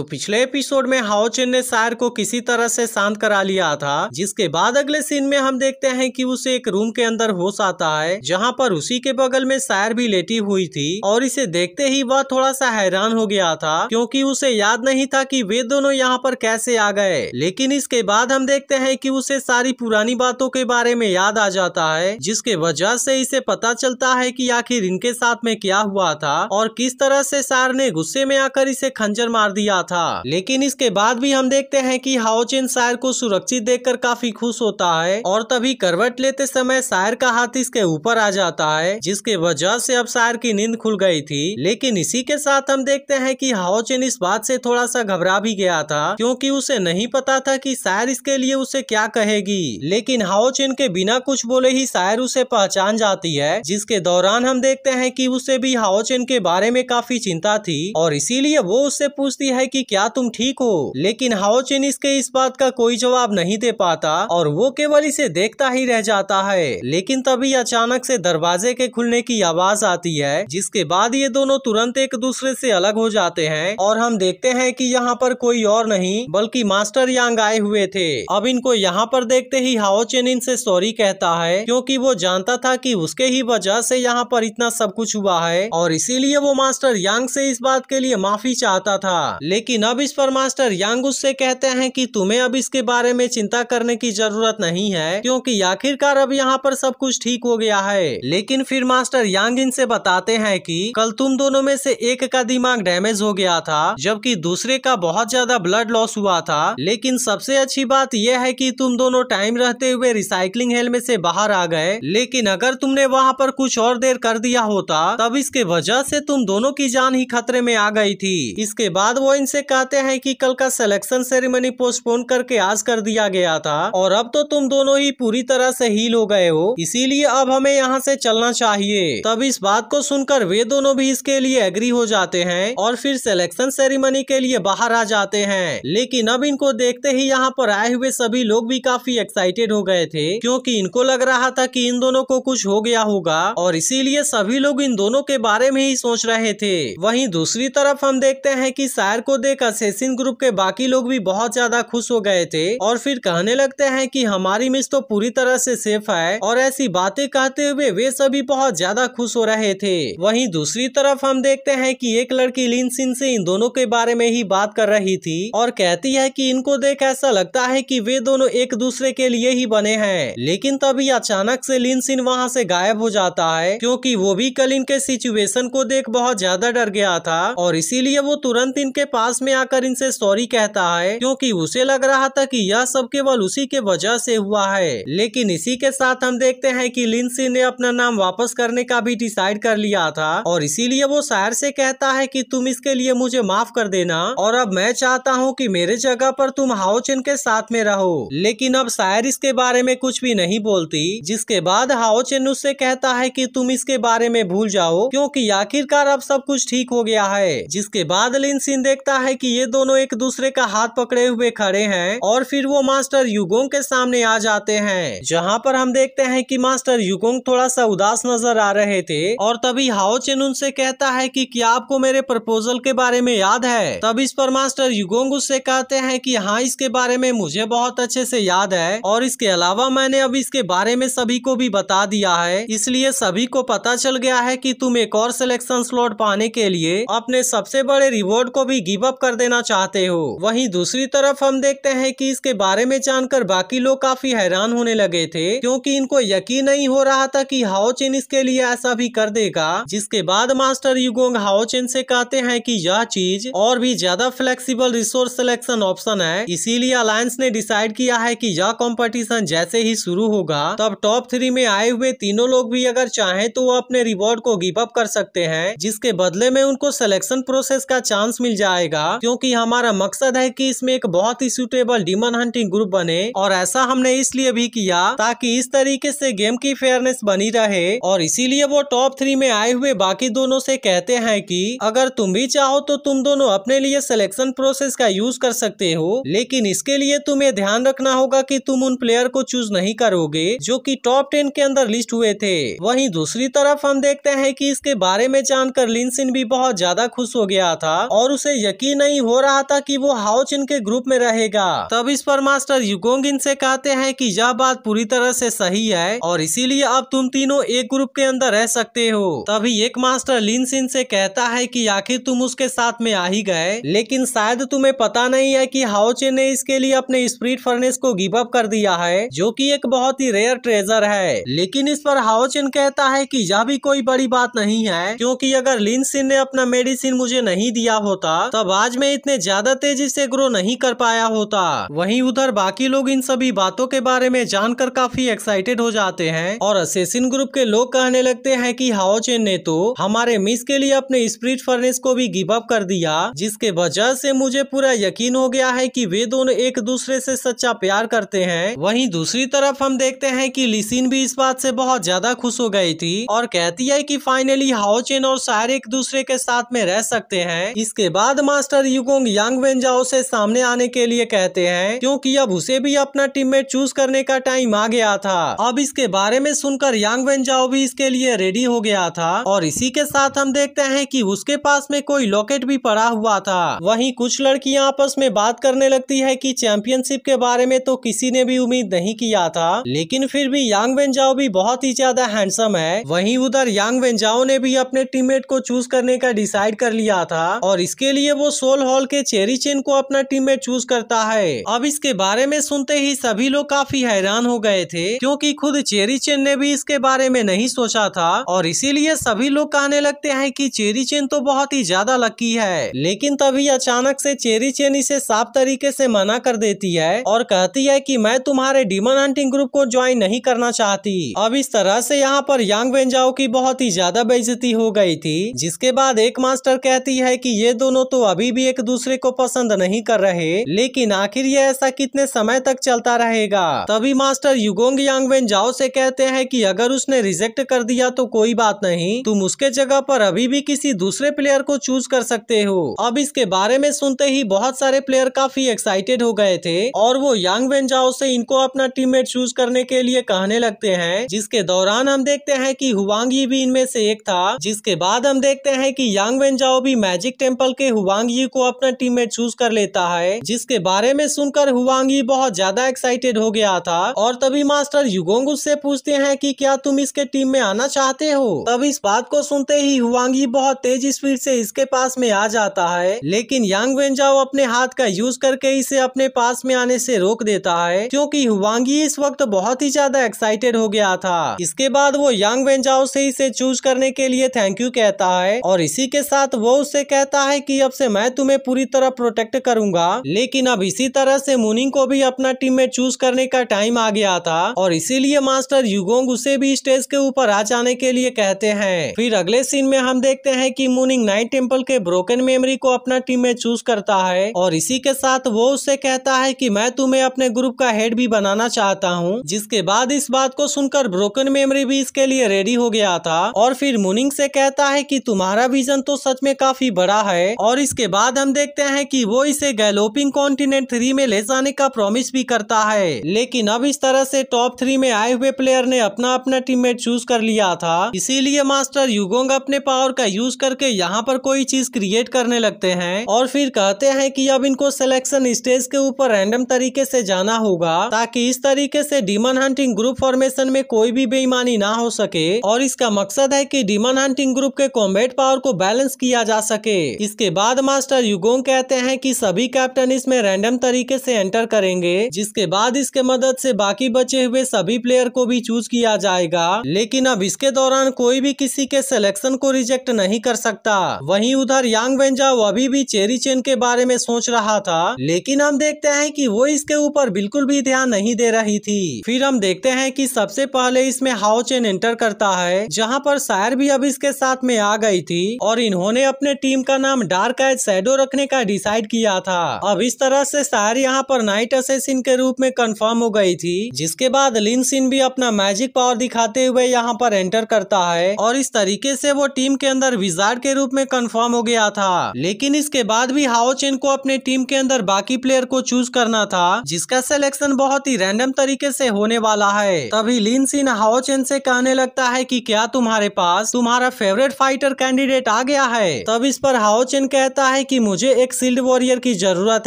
तो पिछले एपिसोड में हाउचिन ने सायर को किसी तरह से शांत करा लिया था जिसके बाद अगले सीन में हम देखते हैं कि उसे एक रूम के अंदर होश आता है जहां पर उसी के बगल में सायर भी लेटी हुई थी और इसे देखते ही वह थोड़ा सा हैरान हो गया था क्योंकि उसे याद नहीं था कि वे दोनों यहाँ पर कैसे आ गए लेकिन इसके बाद हम देखते है की उसे सारी पुरानी बातों के बारे में याद आ जाता है जिसके वजह से इसे पता चलता है की आखिर इनके साथ में क्या हुआ था और किस तरह से सार ने गुस्से में आकर इसे खंजर मार दिया था लेकिन इसके बाद भी हम देखते हैं कि हाउचिन शायर को सुरक्षित देखकर काफी खुश होता है और तभी करवट लेते समय शायर का हाथ इसके ऊपर आ जाता है जिसके वजह से अब शायर की नींद खुल गई थी लेकिन इसी के साथ हम देखते हैं कि हाउचिन इस बात से थोड़ा सा घबरा भी गया था क्योंकि उसे नहीं पता था कि शायर इसके लिए उसे क्या कहेगी लेकिन हाउचिन के बिना कुछ बोले ही शायर उसे पहचान जाती है जिसके दौरान हम देखते हैं कि उसे भी हाउचिन के बारे में काफी चिंता थी और इसीलिए वो उससे पूछती है कि क्या तुम ठीक हो लेकिन हाओचिन इसके इस बात का कोई जवाब नहीं दे पाता और वो केवल इसे देखता ही रह जाता है लेकिन तभी अचानक से दरवाजे के खुलने की आवाज आती है जिसके बाद ये दोनों तुरंत एक दूसरे से अलग हो जाते हैं और हम देखते हैं कि यहाँ पर कोई और नहीं बल्कि मास्टर यांग आए हुए थे अब इनको यहाँ पर देखते ही चेन इनसे सॉरी कहता है क्योंकि वो जानता था कि उसके ही वजह से यहाँ पर इतना सब कुछ हुआ है और इसीलिए वो मास्टर यांग से इस बात के लिए माफी चाहता था लेकिन लेकिन अब इस पर मास्टर यांग उससे कहते हैं कि तुम्हें अब इसके बारे में चिंता करने की जरूरत नहीं है क्योंकि आखिरकार अब यहाँ पर सब कुछ ठीक हो गया है लेकिन फिर मास्टर यांग इनसे बताते हैं कि कल तुम दोनों में से एक का दिमाग डैमेज हो गया था जबकि दूसरे का बहुत ज्यादा ब्लड लॉस हुआ था लेकिन सबसे अच्छी बात यह है की तुम दोनों टाइम रहते हुए रिसाइकलिंग हेल में ऐसी बाहर आ गए लेकिन अगर तुमने वहाँ पर कुछ और देर कर दिया होता तब इसके वजह ऐसी तुम दोनों की जान ही खतरे में आ गई थी इसके बाद वो इन से कहते हैं कि कल का सिलेक्शन सेरेमनी पोस्टपोन करके आज कर दिया गया था और अब तो तुम दोनों ही पूरी तरह से हील हो गए हो इसीलिए अब हमें यहाँ से चलना चाहिए तब इस बात को सुनकर वे दोनों भी इसके लिए एग्री हो जाते हैं और फिर सिलेक्शन सेरेमनी के लिए बाहर आ जाते हैं लेकिन अब इनको देखते ही यहाँ पर आए हुए सभी लोग भी काफी एक्साइटेड हो गए थे क्योंकि इनको लग रहा था कि इन दोनों को कुछ हो गया होगा और इसीलिए सभी लोग इन दोनों के बारे में ही सोच रहे थे वहीं दूसरी तरफ हम देखते हैं कि शायर को देख असेसिन ग्रुप के बाकी लोग भी बहुत ज्यादा खुश हो गए थे और फिर कहने लगते हैं कि हमारी मिस तो पूरी तरह से सेफ है और ऐसी बातें कहते हुए वे सभी बहुत ज्यादा खुश हो रहे थे वहीं दूसरी तरफ हम देखते हैं कि एक लड़की लिन सिंह से इन दोनों के बारे में ही बात कर रही थी और कहती है कि इनको देख ऐसा लगता है कि वे दोनों एक दूसरे के लिए ही बने हैं लेकिन तभी अचानक से लिन सिंह वहाँ से गायब हो जाता है क्योंकि वो भी कल इनके सिचुएशन को देख बहुत ज्यादा डर गया था और इसीलिए वो तुरंत इनके पास लास्ट में आकर इनसे सॉरी कहता है क्योंकि उसे लग रहा था कि यह सब केवल उसी के वजह से हुआ है लेकिन इसी के साथ हम देखते हैं कि लिंसी ने अपना नाम वापस करने का भी डिसाइड कर लिया था और इसीलिए वो शायर से कहता है कि तुम इसके लिए मुझे माफ कर देना और अब मैं चाहता हूँ कि मेरे जगह पर तुम हाउचिन के साथ में रहो लेकिन अब शायर इसके बारे में कुछ भी नहीं बोलती जिसके बाद हाउचिन उससे कहता है की तुम इसके बारे में भूल जाओ क्यूँकी आखिरकार अब सब कुछ ठीक हो गया है जिसके बाद लिंसिन देखता है कि ये दोनों एक दूसरे का हाथ पकड़े हुए खड़े हैं और फिर वो मास्टर युगोंग के सामने आ जाते हैं जहाँ पर हम देखते हैं कि मास्टर युगोंग थोड़ा सा उदास नजर आ रहे थे और तभी हाओ चेन उनसे कहता है कि क्या आपको मेरे प्रपोजल के बारे में याद है तब इस पर मास्टर युगोंग उससे कहते हैं की हाँ इसके बारे में मुझे बहुत अच्छे से याद है और इसके अलावा मैंने अब इसके बारे में सभी को भी बता दिया है इसलिए सभी को पता चल गया है की तुम एक और सिलेक्शन स्लॉट पाने के लिए अपने सबसे बड़े रिवॉर्ड को भी गिव गिवअप कर देना चाहते हो वहीं दूसरी तरफ हम देखते हैं कि इसके बारे में जानकर बाकी लोग काफी हैरान होने लगे थे क्योंकि इनको यकीन नहीं हो रहा था कि हाओचेन इसके लिए ऐसा भी कर देगा जिसके बाद मास्टर युगोंग हाओचेन से कहते हैं कि यह चीज और भी ज्यादा फ्लेक्सिबल रिसोर्स सिलेक्शन ऑप्शन है इसीलिए अलायंस ने डिसाइड किया है कि यह कॉम्पिटिशन जैसे ही शुरू होगा तब टॉप थ्री में आए हुए तीनों लोग भी अगर चाहे तो वो अपने रिवॉर्ड को गिप अप कर सकते हैं जिसके बदले में उनको सिलेक्शन प्रोसेस का चांस मिल जाएगा मिला क्योंकि हमारा मकसद है कि इसमें एक बहुत ही सुटेबल डीमन हंटिंग ग्रुप बने और ऐसा हमने इसलिए भी किया ताकि इस तरीके से गेम की फेयरनेस बनी रहे और इसीलिए वो टॉप थ्री में आए हुए बाकी दोनों से कहते हैं कि अगर तुम भी चाहो तो तुम दोनों अपने लिए सिलेक्शन प्रोसेस का यूज कर सकते हो लेकिन इसके लिए तुम्हें ध्यान रखना होगा की तुम उन प्लेयर को चूज नहीं करोगे जो की टॉप टेन के अंदर लिस्ट हुए थे वही दूसरी तरफ हम देखते हैं की इसके बारे में जानकर लिंसिन भी बहुत ज्यादा खुश हो गया था और उसे यकीन यकीन नहीं हो रहा था कि वो हाउचिन के ग्रुप में रहेगा तब इस पर मास्टर युगोंग इनसे कहते हैं कि यह बात पूरी तरह से सही है और इसीलिए अब तुम तीनों एक ग्रुप के अंदर रह सकते हो तभी एक मास्टर लिन सिंह से कहता है कि आखिर तुम उसके साथ में आ ही गए लेकिन शायद तुम्हें पता नहीं है की हाउचिन ने इसके लिए अपने स्प्रीट फर्नेस को गिव अप कर दिया है जो की एक बहुत ही रेयर ट्रेजर है लेकिन इस पर हाउचिन कहता है कि यह भी कोई बड़ी बात नहीं है क्योंकि अगर लिन सिन ने अपना मेडिसिन मुझे नहीं दिया होता तब आवाज में इतने ज्यादा तेजी से ग्रो नहीं कर पाया होता वहीं उधर बाकी लोग इन सभी बातों के बारे में जानकर काफी एक्साइटेड हो जाते हैं और असेसिन ग्रुप के लोग कहने लगते हैं कि हाओचेन ने तो हमारे मिस के लिए अपने स्प्रिट फर्नेस को भी गिव अप कर दिया जिसके वजह से मुझे पूरा यकीन हो गया है की वे दोनों एक दूसरे से सच्चा प्यार करते हैं वही दूसरी तरफ हम देखते हैं की लिसिन भी इस बात से बहुत ज्यादा खुश हो गई थी और कहती है की फाइनली हाओचेन और शायर एक दूसरे के साथ में रह सकते हैं इसके बाद मां मास्टर युगोंग यांग वेंजाओ से सामने आने के लिए कहते हैं क्योंकि अब उसे भी अपना टीममेट चूज करने का टाइम आ गया था अब इसके बारे में सुनकर यांग वेंजाओ भी इसके लिए रेडी हो गया था और इसी के साथ हम देखते हैं कि उसके पास में कोई लॉकेट भी पड़ा हुआ था वहीं कुछ लड़कियां आपस में बात करने लगती है की चैंपियनशिप के बारे में तो किसी ने भी उम्मीद नहीं किया था लेकिन फिर भी यांग वेंजाओ भी बहुत ही ज्यादा हैंडसम है वही उधर यांग वेंजाओ ने भी अपने टीम को चूज करने का डिसाइड कर लिया था और इसके लिए वो सोल हॉल के चेरी चेन को अपना टीम में चूज करता है अब इसके बारे में सुनते ही सभी लोग काफी हैरान हो गए थे क्योंकि खुद चेरी चेन ने भी इसके बारे में नहीं सोचा था और इसीलिए सभी लोग कहने लगते हैं कि चेरी चेन तो बहुत ही ज्यादा लकी है लेकिन तभी अचानक से चेरी चेन इसे साफ तरीके से मना कर देती है और कहती है कि मैं तुम्हारे डिमन हंटिंग ग्रुप को ज्वाइन नहीं करना चाहती अब इस तरह से यहाँ पर यांग वेंजाओ की बहुत ही ज्यादा बेइज्जती हो गई थी जिसके बाद एक मास्टर कहती है कि ये दोनों तो अभी अभी भी एक दूसरे को पसंद नहीं कर रहे लेकिन आखिर यह ऐसा कितने समय तक चलता रहेगा तभी मास्टर युगोंग यांगवेन जाओ से कहते हैं कि अगर उसने रिजेक्ट कर दिया तो कोई बात नहीं तुम उसके जगह पर अभी भी किसी दूसरे प्लेयर को चूज कर सकते हो अब इसके बारे में सुनते ही बहुत सारे प्लेयर काफी एक्साइटेड हो गए थे और वो यांग वेन जाओ से इनको अपना टीम चूज करने के लिए कहने लगते है जिसके दौरान हम देखते हैं की हुआंगी भी इनमें से एक था जिसके बाद हम देखते हैं की यांग वेन जाओ भी मैजिक टेम्पल के हुआंग हुआंगी को अपना टीम में चूज कर लेता है जिसके बारे में सुनकर हुआंगी बहुत ज्यादा एक्साइटेड हो गया था और तभी मास्टर युगोंग उससे पूछते हैं कि क्या तुम इसके टीम में आना चाहते हो तब इस बात को सुनते ही हुआंगी बहुत तेज स्पीड से इसके पास में आ जाता है लेकिन यांग वेंजाओ अपने हाथ का यूज करके इसे अपने पास में आने से रोक देता है क्योंकि हुआंगी इस वक्त बहुत ही ज्यादा एक्साइटेड हो गया था इसके बाद वो यांग वेंजाओ से इसे चूज करने के लिए थैंक यू कहता है और इसी के साथ वो उससे कहता है की अब से मैं तुम्हें पूरी तरह प्रोटेक्ट करूंगा लेकिन अब इसी तरह से मुनिंग को भी अपना टीम में चूज करने का टाइम आ गया था और इसीलिए मास्टर युगोंग उसे भी स्टेज के ऊपर आ जाने के लिए कहते हैं फिर अगले सीन में हम देखते हैं कि मुनिंग नाइट टेम्पल के ब्रोकन मेमोरी को अपना टीम में चूज करता है और इसी के साथ वो उससे कहता है कि मैं तुम्हें अपने ग्रुप का हेड भी बनाना चाहता हूँ जिसके बाद इस बात को सुनकर ब्रोकन मेमोरी भी इसके लिए रेडी हो गया था और फिर मुनिंग से कहता है की तुम्हारा विजन तो सच में काफी बड़ा है और इसके बाद हम देखते हैं कि वो इसे गैलोपिंग कॉन्टिनेंट थ्री में ले जाने का प्रॉमिस भी करता है लेकिन अब इस तरह से टॉप थ्री में आए हुए प्लेयर ने अपना अपना टीममेट चूज कर लिया था इसीलिए मास्टर युगोंग अपने पावर का यूज करके यहाँ पर कोई चीज क्रिएट करने लगते है और फिर कहते हैं की अब इनको सिलेक्शन स्टेज के ऊपर रैंडम तरीके ऐसी जाना होगा ताकि इस तरीके ऐसी डिमन हंटिंग ग्रुप फॉर्मेशन में कोई भी बेईमानी ना हो सके और इसका मकसद है की डिमन हंटिंग ग्रुप के कॉम्बेट पावर को बैलेंस किया जा सके इसके बाद मास्टर मास्टर युगोंग कहते हैं कि सभी कैप्टन इसमें रैंडम तरीके से एंटर करेंगे जिसके बाद इसके मदद से बाकी बचे हुए सभी प्लेयर को भी चूज किया जाएगा लेकिन अब इसके दौरान कोई भी किसी के सिलेक्शन को रिजेक्ट नहीं कर सकता वहीं उधर यांग वेंजाओ अभी भी चेरी चेन के बारे में सोच रहा था लेकिन हम देखते हैं की वो इसके ऊपर बिल्कुल भी ध्यान नहीं दे रही थी फिर हम देखते हैं की सबसे पहले इसमें हाउ चेन एंटर करता है जहाँ पर शायर भी अब इसके साथ में आ गई थी और इन्होंने अपने टीम का नाम डार्क एज शेडो रखने का डिसाइड किया था अब इस तरह से सार यहाँ पर नाइट असेसिन के रूप में कंफर्म हो गई थी जिसके बाद लिन सिन भी अपना मैजिक पावर दिखाते हुए यहाँ पर एंटर करता है और इस तरीके से वो टीम के अंदर विजार्ड के रूप में कन्फर्म हो गया था लेकिन इसके बाद भी हाओ चेन को अपने टीम के अंदर बाकी प्लेयर को चूज करना था जिसका सिलेक्शन बहुत ही रैंडम तरीके से होने वाला है तभी लिन सिन हाओ चेन से कहने लगता है कि क्या तुम्हारे पास तुम्हारा फेवरेट फाइटर कैंडिडेट आ गया है तब इस पर हाओ चेन कहता है कि मुझे एक शील्ड वॉरियर की जरूरत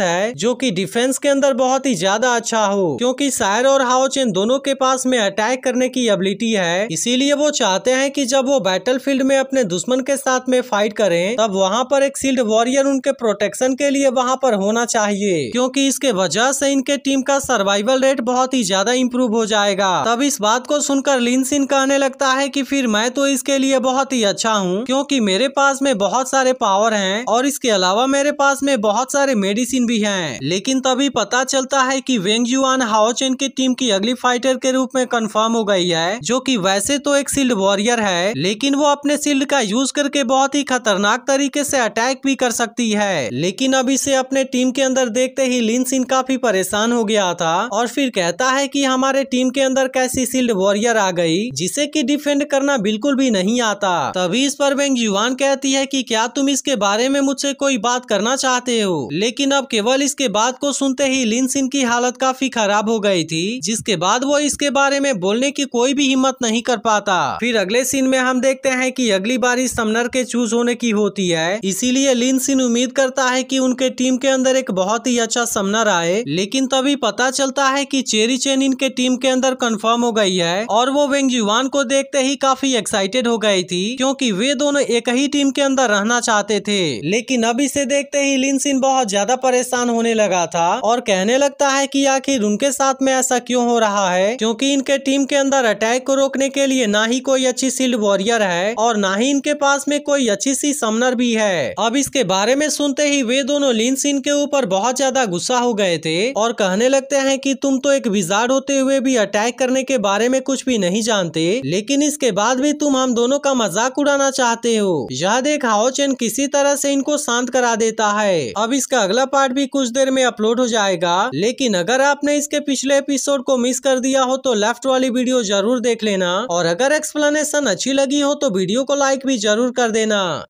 है जो कि डिफेंस के अंदर बहुत ही ज्यादा अच्छा हो क्योंकि सायर और हाओचेन दोनों के पास में अटैक करने की एबिलिटी है इसीलिए वो चाहते हैं कि जब वो बैटल फील्ड में अपने दुश्मन के साथ में फाइट करें तब वहाँ पर एक शील्ड वॉरियर उनके प्रोटेक्शन के लिए वहाँ पर होना चाहिए क्योंकि इसके वजह से इनके टीम का सर्वाइवल रेट बहुत ही ज्यादा इम्प्रूव हो जाएगा तब इस बात को सुनकर लिन सिन कहने लगता है की फिर मैं तो इसके लिए बहुत ही अच्छा हूँ क्यूँकी मेरे पास में बहुत सारे पावर हैं और इसके अलावा मेरे पास में बहुत सारे मेडिसिन भी हैं लेकिन तभी पता चलता है कि वेंग युआन हाओचेन की टीम की अगली फाइटर के रूप में कंफर्म हो गई है जो कि वैसे तो एक सील्ड वॉरियर है लेकिन वो अपने सील्ड का यूज करके बहुत ही खतरनाक तरीके से अटैक भी कर सकती है लेकिन अब इसे अपने टीम के अंदर देखते ही लिन सिंह काफी परेशान हो गया था और फिर कहता है की हमारे टीम के अंदर कैसी सील्ड वॉरियर आ गई जिसे की डिफेंड करना बिल्कुल भी नहीं आता तभी इस पर वेंग युवान कहती है की क्या तुम इसके बारे में मुझसे कोई बात करना चाहते हो लेकिन अब केवल इसके बात को सुनते ही लिनसिन की हालत काफी खराब हो गई थी जिसके बाद वो इसके बारे में बोलने की कोई भी हिम्मत नहीं कर पाता फिर अगले सीन में हम देखते हैं कि अगली बारी समनर के चूज होने की होती है इसीलिए लिनसिन उम्मीद करता है कि उनके टीम के अंदर एक बहुत ही अच्छा समनर आए लेकिन तभी पता चलता है कि चेरी चेन इनके टीम के अंदर कंफर्म हो गई है और वो वेंगजुआन को देखते ही काफी एक्साइटेड हो गई थी क्योंकि वे दोनों एक ही टीम के अंदर रहना चाहते थे लेकिन अब अब इसे देखते ही लिनसिन बहुत ज्यादा परेशान होने लगा था और कहने लगता है कि आखिर उनके साथ में ऐसा क्यों हो रहा है क्योंकि इनके टीम के अंदर अटैक को रोकने के लिए ना ही कोई अच्छी सील्ड वॉरियर है और ना ही इनके पास में कोई अच्छी सी समनर भी है अब इसके बारे में सुनते ही वे दोनों लिनसिन के ऊपर बहुत ज्यादा गुस्सा हो गए थे और कहने लगते है की तुम तो एक विजार होते हुए भी अटैक करने के बारे में कुछ भी नहीं जानते लेकिन इसके बाद भी तुम हम दोनों का मजाक उड़ाना चाहते हो यह देख हाओचेन किसी तरह से इनको शांत शांत करा देता है अब इसका अगला पार्ट भी कुछ देर में अपलोड हो जाएगा लेकिन अगर आपने इसके पिछले एपिसोड को मिस कर दिया हो तो लेफ्ट वाली वीडियो जरूर देख लेना और अगर एक्सप्लेनेशन अच्छी लगी हो तो वीडियो को लाइक भी जरूर कर देना